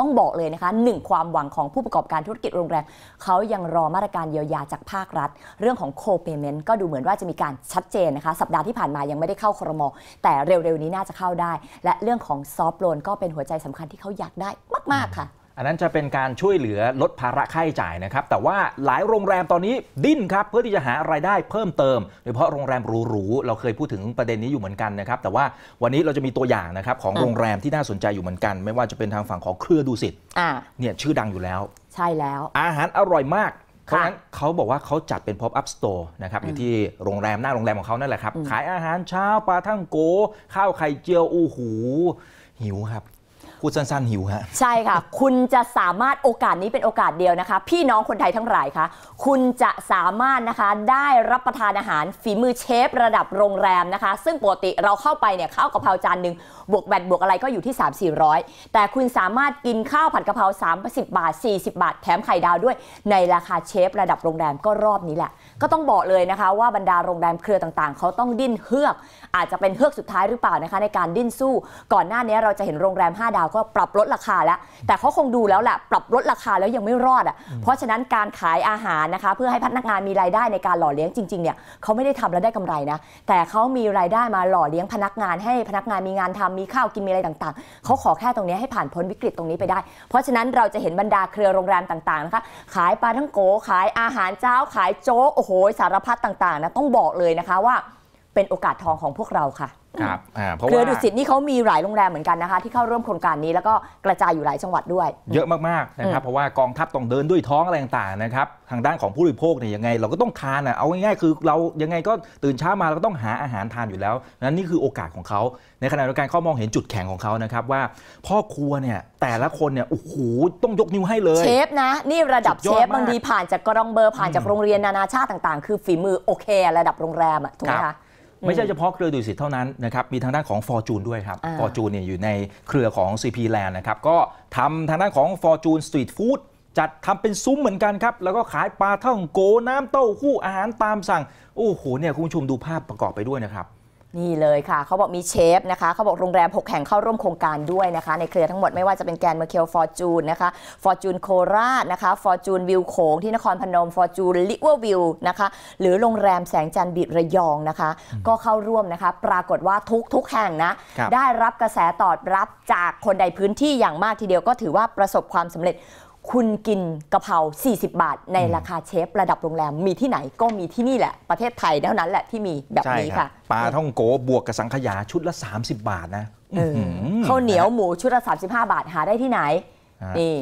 ต้องบอกเลยนะคะหนึ่งความหวังของผู้ประกอบการธุรกิจโรงแรมเขายังรอมาตรการเยียวยาจากภาครัฐ เรื่องของโคเปเมนต์ก็ดูเหมือนว่าจะมีการชัดเจนนะคะสัปดาห์ที่ผ่านมายังไม่ได้เข้าครม แต่เร็วๆนี้น่าจะเข้าได้ และเรื่องของซอฟ์โลนก็เป็นหัวใจสำคัญที่เขาอยากได้มาก ๆ ค่ะอันนั้นจะเป็นการช่วยเหลือลดภาระค่าใช้จ่ายนะครับ แต่ว่าหลายโรงแรมตอนนี้ดิ้นครับเพื่อที่จะหารายได้เพิ่มเติมโดยเฉพาะโรงแรมหรูๆเราเคยพูดถึงประเด็นนี้อยู่เหมือนกันนะครับแต่ว่าวันนี้เราจะมีตัวอย่างนะครับ ของโรงแรมที่น่าสนใจอยู่เหมือนกัน ไม่ว่าจะเป็นทางฝั่งของเครือดูสิตเนี่ยชื่อดังอยู่แล้ว ใช่แล้วอาหารอร่อยมากเพราะฉะนั้นเขาบอกว่าเขาจัดเป็น pop up store นะครับอยู่ที่โรงแรมหน้าโรงแรมของเขานั่นแหละครับ ขายอาหารเช้าปลาทั้งโกข้าวไข่เจียวอู้หูหิวครับพูดสั้นๆหิวฮะใช่ค่ะ คุณจะสามารถโอกาสนี้เป็นโอกาสเดียวนะคะ พี่น้องคนไทยทั้งหลายคะคุณจะสามารถนะคะได้รับประทานอาหารฝีมือเชฟระดับโรงแรมนะคะ ซึ่งปกติเราเข้าไปเนี่ยข้าวกะเพราจานหนึ่งบวกแบตบวกอะไรก็อยู่ที่ 3 4 0 0 แต่คุณสามารถกินข้าวผัดกะเพรา3 10บาท 40 บาทแถมไข่ดาวด้วยในราคาเชฟระดับโรงแรมก็รอบนี้แหละ ก็ต้องบอกเลยนะคะว่าบรรดาโรงแรมเครือต่างๆเขาต้องดิ้นเฮือกอาจจะเป็นเฮือกสุดท้ายหรือเปล่านะคะในการดิ้นสู้ ก่อนหน้านี้เราจะเห็นโรงแรม5ดาวก็ปรับลดราคาแล้วแต่เขาคงดูแล้วแหละปรับลดราคาแล้วยังไม่รอดอ่ะ เพราะฉะนั้นการขายอาหารนะคะ เพื่อให้พนักงานมีรายได้ในการหล่อเลี้ยงจริงๆเนี่ยเขาไม่ได้ทำแล้วได้กำไรนะแต่เขามีรายได้มาหล่อเลี้ยงพนักงานให้พนักงานมีงานทำมีข้าวกินมีอะไรต่าง ๆเขาขอแค่ตรงนี้ให้ผ่านพ้นวิกฤตตรงนี้ไปได้ เพราะฉะนั้นเราจะเห็นบรรดาเครือโรงแรมต่างๆนะคะขายปลาทั้งโกขายอาหารเจ้าขายโจ๊กโอ้โห สารพัดต่างๆนะต้องบอกเลยนะคะว่าเป็นโอกาสทองของพวกเราค่ะครับเพราะว่าเครือดุสิตนี่เขามีหลายโรงแรมเหมือนกันนะคะ ที่เข้าร่วมโครงการนี้แล้วก็กระจายอยู่หลายจังหวัดด้วย เยอะมากๆนะครับ เพราะว่ากองทัพต้องเดินด้วยท้อง อะไรต่างๆนะครับทางด้านของผู้บริโภคเนี่ยยังไงเราก็ต้องทานอ่ะเอาง่ายๆคือเรายังไงก็ตื่นเช้ามาเราก็ต้องหาอาหารทานอยู่แล้ว นั้นนี่คือโอกาสของเขาในขณะเดียวกันเขามองเห็นจุดแข็งของเขานะครับ ว่า พ่อครัวเนี่ยแต่ละคนเนี่ยโอ้โหต้องยกนิ้วให้เลยเชฟนะ นี่ระดับเชฟบางทีผ่านจากกรองเบอร์ผ่านจากโรงเรียนนานาชาติต่าง ๆ คือฝีมือโอเคระดับโรงแรมอ่ะถูกไหมคะไม่ใช่เฉพาะเครือดุสิตเท่านั้นนะครับ มีทางด้านของฟอร์จูนด้วยครับ ฟอร์จูนเนี่ยอยู่ในเครือของ CP Land นะครับ ก็ทำทางด้านของฟอร์จูนสตรีทฟู้ดจัดทำเป็นซุ้มเหมือนกันครับ แล้วก็ขายปลาท่องโกน้ำเต้าหู้อาหารตามสั่ง โอ้โหเนี่ยคุณผู้ชมดูภาพประกอบไปด้วยนะครับนี่เลยค่ะเขาบอกมีเชฟ นะคะเขาบอกโรงแรม 6 แห่งเข้าร่วมโครงการด้วยนะคะ ในเครือทั้งหมดไม่ว่าจะเป็นแกนเมอร์เคียวฟอร์จูนนะคะฟอร์จูนโคราชนะคะฟอร์จูนวิวโขงที่นครพนมฟอร์จูนลิเวอร์วิวนะคะ หรือโรงแรมแสงจันทร์บิดระยองนะคะ ก็เข้าร่วมนะคะ ปรากฏว่าทุกทุกแห่งนะ ได้รับกระแสตอบรับ จากคนในพื้นที่อย่างมากทีเดียวก็ถือว่าประสบความสำเร็จคุณกินกะเพรา 40 บาทในราคาเชฟระดับโรงแรมมีที่ไหนก็มีที่นี่แหละประเทศไทยเท่านั้นแหละที่มีแบบนี้ค่ะปลาท่องโกบวกกับสังขยา ชุดละ 30 บาทนะข้าวเหนียวหมูชุดละ 35 บาทหาได้ที่ไหนนี่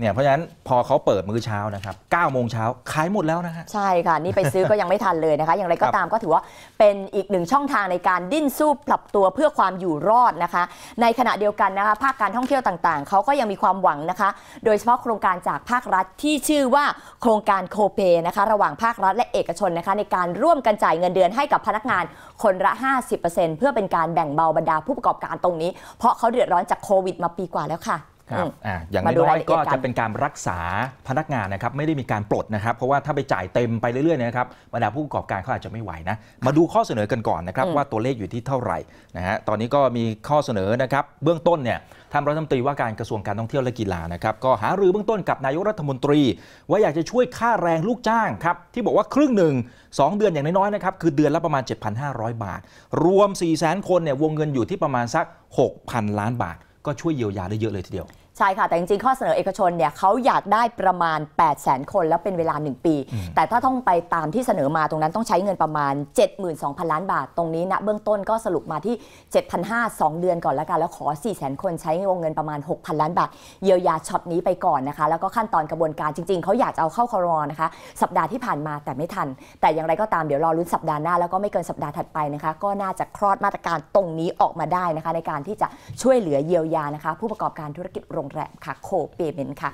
เนี่ยเพราะฉะนั้นพอเขาเปิดมื้อเช้านะครับ9โมงเช้าขายหมดแล้วนะฮะ ใช่ค่ะ นี่ไปซื้อก็ยังไม่ทันเลยนะคะ อย่างไรก็ตามก็ถือว่าเป็นอีกหนึ่งช่องทางในการดิ้นสู้ปรับตัวเพื่อความอยู่รอดนะคะ ในขณะเดียวกันนะคะภาคการท่องเที่ยวต่างๆ เขาก็ยังมีความหวังนะคะ โดยเฉพาะโครงการจากภาครัฐที่ชื่อว่าโครงการโคเปนะคะระหว่างภาครัฐและเอกชนนะคะในการร่วมกันจ่ายเงินเดือนให้กับพนักงานคนละ 50%เพื่อเป็นการแบ่งเบาบรรดาผู้ประกอบการตรงนี้ เพราะเขาเดือดร้อนจากโควิดมาปีกว่าแล้วค่ะครับอ่าอย่างน้อยก็จะเป็นการรักษาพนักงานนะครับไม่ได้มีการปลดนะครับเพราะว่าถ้าไปจ่ายเต็มไปเรื่อยๆนะครับบรรดาผู้ประกอบการเขาอาจจะไม่ไหวนะมาดูข้อเสนอกันก่อนนะครับว่าตัวเลขอยู่ที่เท่าไหร่นะฮะตอนนี้ก็มีข้อเสนอนะครับเบื้องต้นเนี่ยท่านรัฐมนตรีว่าการกระทรวงการท่องเที่ยวและกีฬานะครับก็หารือเบื้องต้นกับนายกรัฐมนตรี ว่าอยากจะช่วยค่าแรงลูกจ้างครับที่บอกว่าครึ่งหนึ่ง2เดือนอย่างน้อยๆนะครับคือเดือนละประมาณ 7,500 บาท รวม 4 0 0 0 0 0คนเนี่ยวงเงินอยู่ที่ประมาณสัก 6,000 ล้านบาทก็ช่วยเยียวยาได้เยอะเลยทีเดียวใช่ค่ะ แต่ จริงๆ ข้อเสนอเอกชนเนี่ยเขาอยากได้ประมาณ 8 0 0 0 0 0 คนแล้วเป็นเวลา 1 ปี แต่ถ้าต้องไปตามที่เสนอมาตรงนั้นต้องใช้เงินประมาณ 72,000 ล้านบาทตรงนี้ณนะเบื้องต้นก็สรุปมาที่ 7,500 2เดือนก่อนแล้วกันแล้วขอ 4 0 0 0 0 0 คนใช้วงเงินประมาณ 6,000 ล้านบาท เยียวยาช็อตนี้ไปก่อนนะคะแล้วก็ขั้นตอนกระบวนการจริง ๆเขาอยากจะเอาเข้าคอรมอนะคะสัปดาห์ที่ผ่านมาแต่ไม่ทัน แต่อย่างไรก็ตามเดี๋ยวรอรุ้นสัปดาห์หน้าแล้วก็ไม่เกินสัปดาห์ถัดไปนะคะก็น่าจะคลอดมาตรการตรงนี้ออกมาได้นะคะในการที่จะช่วยเหลือเยียวยานะคะผู้ประกอบการธุรกิจโรงแรมค่ะ โคเปเมนค่ะ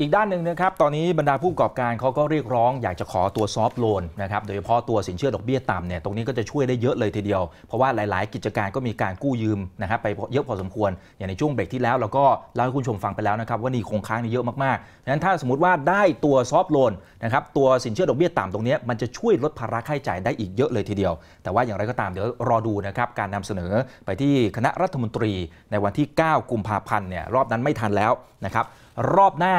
อีกด้านหนึ่งนะครับ ตอนนี้บรรดาผู้ประกอบการเขาก็เรียกร้อง อยากจะขอตัวซอฟท์โลนนะครับ โดยเฉพาะตัวสินเชื่อดอกเบี้ยต่ำเนี่ย ตรงนี้ก็จะช่วยได้เยอะเลยทีเดียว เพราะว่าหลาย ๆกิจการก็มีการกู้ยืมนะครับไปเยอะพอสมควร อย่างในช่วงเบรกที่แล้วเราก็เล่าให้คุณชมฟังไปแล้วนะครับว่านี่คงค้างนี่เยอะมากๆดังนั้นถ้าสมมติว่าได้ตัวซอฟท์โลนนะครับ ตัวสินเชื่อดอกเบี้ยต่ำตรงนี้มันจะช่วยลดภาระค่าใช้จ่ายได้อีกเยอะเลยทีเดียว แต่ว่าอย่างไรก็ตามเดี๋ยวรอดูนะครับการนำเสนอไปที่คณะรัฐมนตรีในวันที่9กุมภาพันธ์เนี่ยรอบนั้นไม่ทันแล้วนะครับรอบหน้า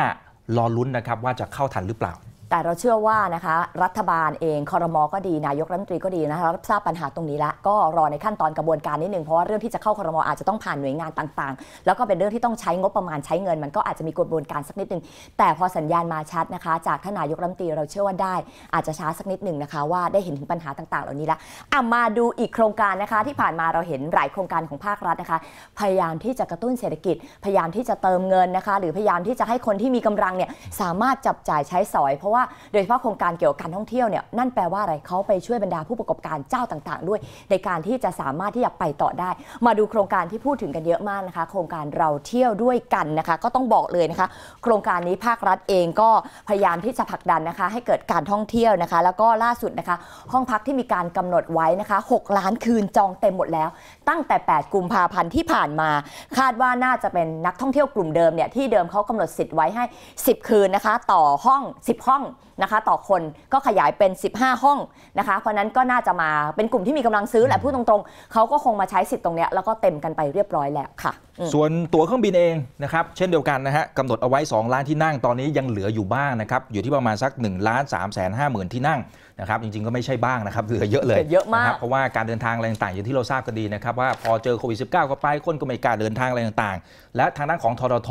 รอลุ้นนะครับว่าจะเข้าทันหรือเปล่าแต่เราเชื่อว่านะคะรัฐบาลเองคอรมอก็ดีนายกรัฐมนตรีก็ดีนะคะรับทราบปัญหาตรงนี้ละก็รอในขั้นตอนกระบวนการนิดนึงเพราะว่าเรื่องที่จะเข้าคอรมออาจจะต้องผ่านหน่วยงานต่างๆ แล้วก็เป็นเรื่องที่ต้องใช้งบประมาณใช้เงินมันก็อาจจะมีกระบวนการสักนิดหนึ่งแต่พอสัญญาณมาชัดนะคะ จากท่านนายกรัฐมนตรีเราเชื่อว่าได้ อาจจะช้าสักนิดหนึ่งนะคะ ว่าได้เห็นถึงปัญหาต่างๆเหล่านี้ละอ่ะมาดูอีกโครงการนะคะ ที่ผ่านมาเราเห็นหลายโครงการของภาครัฐนะคะ พยายามที่จะกระตุ้นเศรษฐกิจพยายามที่จะเติมเงินนะคะ หรือพยายามที่จะให้คนที่มีกำลังเนี่ยสามารถจับจ่ายใช้สอย เพราะว่าโดยเฉพาะโครงการเกี่ยวกับการท่องเที่ยวเนี่ยนั่นแปลว่าอะไรเขาไปช่วยบรรดาผู้ประกอบการเจ้าต่างๆ ด้วย ในการที่จะสามารถที่จะไปต่อได้ มาดูโครงการที่พูดถึงกันเยอะมากนะคะ โครงการเราเที่ยวด้วยกันนะคะ ก็ต้องบอกเลยนะคะโครงการนี้ภาครัฐเองก็พยายามที่จะผลักดันนะคะ ให้เกิดการท่องเที่ยวนะคะ แล้วก็ล่าสุดนะคะ ห้องพักที่มีการกำหนดไว้นะคะ 6 ล้านคืนจองเต็มหมดแล้ว ตั้งแต่ 8กุมภาพันธ์ที่ผ่านมา คาดว่าน่าจะเป็นนักท่องเที่ยวกลุ่มเดิมเนี่ยที่เดิมเขากำหนดสิทธิ์ไว้ให้ 10 คืนนะคะ ต่อห้อง10ห้องนะคะต่อคนก็ขยายเป็น 15 ห้องนะคะเพราะนั้นก็น่าจะมาเป็นกลุ่มที่มีกำลังซื้อแหละพูดตรงๆ เขาก็คงมาใช้สิทธิ์ตรงนี้แล้วก็เต็มกันไปเรียบร้อยแล้วค่ะ ส่วนตั๋วเครื่องบินเองนะครับเช่นเดียวกันนะฮะกำหนดเอาไว้ 2 ล้านที่นั่งตอนนี้ยังเหลืออยู่บ้างนะครับ อยู่ที่ประมาณสัก1ล้านสามแสนห้าหมื่นที่นั่งนะครับจริงๆก็ไม่ใช่บ้างนะครับเหลือเยอะเลยเยอะมากเพราะว่าการเดินทางอะไรต่างๆอย่างที่เราทราบกันดีนะครับว่าพอเจอโควิดสิบเข้าไปคนก็ไม่กล้าเดินทางอะไรต่างๆ และทางด้านของททท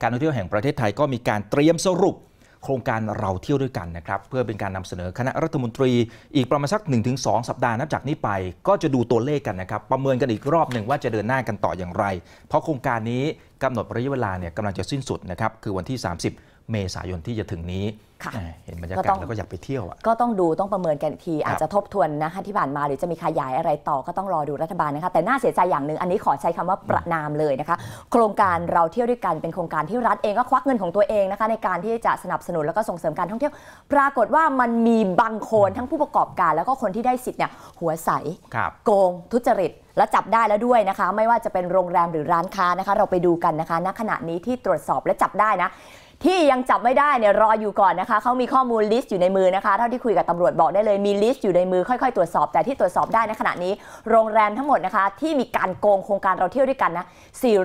การท่องเที่ยวแห่งประเทศไทยก็มีการเตรียมสรุปโครงการเราเที่ยวด้วยกันนะครับ เพื่อเป็นการนำเสนอคณะรัฐมนตรี อีกประมาณสัก1-2 สัปดาห์นับจากนี้ไปก็จะดูตัวเลขกันนะครับ ประเมินกันอีกรอบหนึ่งว่าจะเดินหน้ากันต่ออย่างไร เพราะโครงการนี้กำหนดระยะเวลาเนี่ยกำลังจะสิ้นสุดนะครับ คือวันที่ 30เมษายนที่จะถึงนี้เห็นบรรยากาศแล้วก็อยากไปเที่ยวอ่ะก็ต้องดูต้องประเมินกันทีอาจจะทบทวนนะคะที่ผ่านมาหรือจะมีขยายอะไรต่อก็ต้องรอดูรัฐบาลนะคะ แต่น่าเสียใจอย่างหนึ่งอันนี้ขอใช้คำว่าประนามเลยนะคะ โครงการเราเที่ยวด้วยกันเป็นโครงการที่รัฐเองก็ควักเงินของตัวเองนะคะ ในการที่จะสนับสนุนแล้วก็ส่งเสริมการท่องเที่ยว ปรากฏว่ามันมีบางคนทั้งผู้ประกอบการ แล้วก็คนที่ได้สิทธิ์เนี่ยหัวใสโกงทุจริตและจับได้แล้วด้วยนะคะ ไม่ว่าจะเป็นโรงแรมหรือร้านค้านะคะเราไปดูกันนะคะณขณะนี้ที่ตรวจสอบและจับได้นะที่ยังจับไม่ได้เนี่ยรออยู่ก่อนนะคะเขามีข้อมูลลิสต์อยู่ในมือนะคะ เท่าที่คุยกับตำรวจบอกได้เลยมีลิสต์อยู่ในมือค่อยๆตรวจสอบ แต่ที่ตรวจสอบได้ในขณะนี้ โรงแรมทั้งหมดนะคะ ที่มีการโกงโครงการเราเที่ยวด้วยกันนะ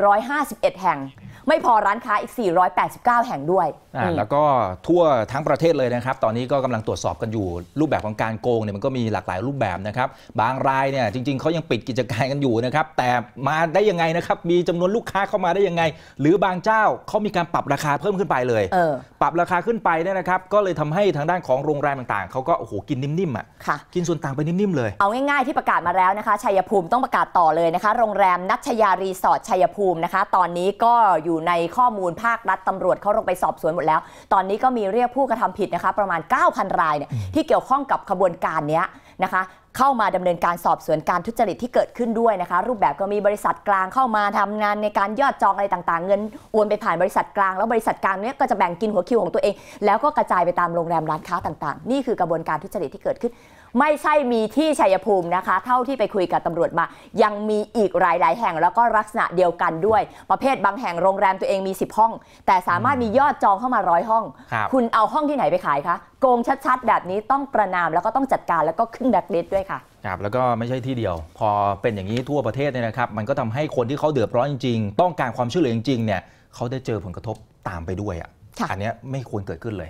451 แห่งไม่พอร้านค้าอีก 489 แห่งด้วยอ่าแล้วก็ทั่วทั้งประเทศเลยนะครับ ตอนนี้ก็กำลังตรวจสอบกันอยู่ รูปแบบของการโกงเนี่ยมันก็มีหลากหลายรูปแบบนะครับ บางรายเนี่ยจริง ๆเขายังปิดกิจการกันอยู่นะครับ แต่มาได้ยังไงนะครับ มีจำนวนลูกค้าเข้ามาได้ยังไง หรือบางเจ้าเขามีการปรับราคาเพิ่มขึ้นไปเลยเออปรับราคาขึ้นไปเนี่ยนะครับ ก็เลยทำให้ทางด้านของโรงแรมต่างๆเขาก็โอ้โหกินนิ่มๆอ่ะค่ะ กินส่วนต่างไปนิ่มๆเลย เอาง่ายๆที่ประกาศมาแล้วนะคะชัยภูมิต้องประกาศต่อเลยนะคะโรงแรมนัชยารีสอร์ทชัยภูมินะคะ ตอนนี้ก็อยอยู่ในข้อมูลภาค รัฐตำรวจเขาลงไปสอบสวนหมดแล้ว ตอนนี้ก็มีเรียกผู้กระทำผิดนะคะประมาณ 9,000 รายเนี่ยที่เกี่ยวข้องกับขบวนการนี้นะคะเข้ามาดำเนินการสอบสวนการทุจริตที่เกิดขึ้นด้วยนะคะรูปแบบก็มีบริษัทกลางเข้ามาทำงานในการยอดจองอะไรต่าง ๆ เงินอวนไปผ่านบริษัทกลาง แล้วบริษัทกลางเนี้ยก็จะแบ่งกินหัวคิวของตัวเองแล้วก็กระจายไปตามโรงแรมร้านค้าต่าง ๆ นี่คือกระบวนการทุจริตที่เกิดขึ้นไม่ใช่มีที่ชัยภูมินะคะ เท่าที่ไปคุยกับตำรวจมา ยังมีอีกหลายหลายแห่งแล้วก็ลักษณะเดียวกันด้วย ประเภทบางแห่งโรงแรมตัวเองมี10ห้องแต่สามารถมียอดจองเข้ามาร้อยห้องคุณเอาห้องที่ไหนไปขายคะโกงชัดๆแบบนี้ต้องประนามแล้วก็ต้องจัดการแล้วก็ขึ้นแบล็คลิสด้วยค่ะครับแล้วก็ไม่ใช่ที่เดียว พอเป็นอย่างนี้ทั่วประเทศเนี่ยนะครับมันก็ทำให้คนที่เขาเดือดร้อนจริงๆ ต้องการความช่วยเหลือจริงๆเนี่ยเขาได้เจอผลกระทบตามไปด้วยอ่ะอันนี้ไม่ควรเกิดขึ้นเลย